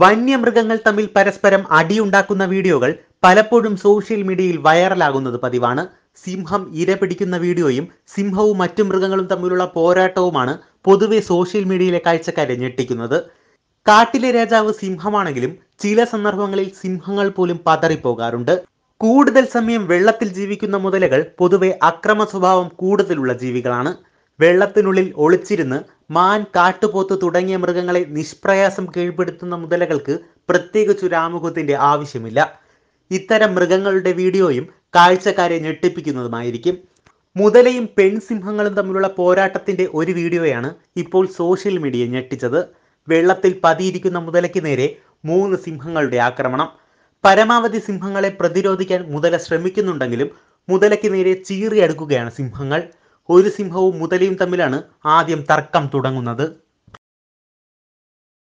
വന്യമൃഗങ്ങൾ തമ്മിൽ പരസ്പരം അടിയുണ്ടാക്കുന്ന വീഡിയോകൾ പലപ്പോഴും സോഷ്യൽ മീഡിയയിൽ വൈറലാകുന്നത് പതിവാണ് സിംഹം ഇര പിടിക്കുന്ന വീഡിയോയും സിംഹവും മറ്റു മൃഗങ്ങളും തമ്മിലുള്ള പോരാട്ടവുമാണ് പൊതുവെ സോഷ്യൽ മീഡിയയിലെ കാഴ്ചക്കാരെ ഞെട്ടിക്കുന്നത് കാട്ടിലെ രാജാവ് സിംഹമാണെങ്കിലും ചില സന്ദർഭങ്ങളിൽ സിംഹങ്ങൾ പോലും പതറിപ്പോകാറുണ്ട് കൂടുതൽ സമയം വെള്ളത്തിൽ ജീവിക്കുന്ന മുതലകൾ പൊതുവെ അക്രമ സ്വഭാവം കൂടുതലുള്ള ജീവികളാണ് വെള്ളത്തിനുള്ളിൽ ഒളിച്ചിരുന്ന് മാൻ കാട്ടുപോത്ത് തുടങ്ങിയ മൃഗങ്ങളെ നിഷ്പ്രയാസം കീഴ്പ്പെടുത്തുന്ന മുതലകൾക്ക് ഒരു രാമുഖത്തിന്റെ ആവശ്യമില്ല ഇത്തരം മൃഗങ്ങളുടെ വീഡിയോയും കാഴ്ചക്കാരെ ഞെട്ടിപ്പിക്കുന്നതുമായിരിക്കും മുതലയും പെൺസിംഹങ്ങളും തമ്മിലുള്ള പോരാട്ടത്തിന്റെ ഒരു വീഡിയോയാണ് ഇപ്പോൾ സോഷ്യൽ മീഡിയ ഞെട്ടിച്ചത് വെള്ളത്തിൽ പതിയിരിക്കുന്ന മുതലയ്ക്ക് നേരെ മൂന്ന് സിംഹങ്ങളുടെ ആക്രമണം പരമാവധി സിംഹങ്ങളെ പ്രതിരോധിക്കാൻ മുതല ശ്രമിക്കുന്നുണ്ടെങ്കിലും മുതലയ്ക്ക് നേരെ ചീറിയടുക്കുകയാണ് സിംഹങ്ങൾ ഒരു സിംഹവും മുതലയും തമ്മിലാണ് ആദ്യം തർക്കം തുടങ്ങുന്നത്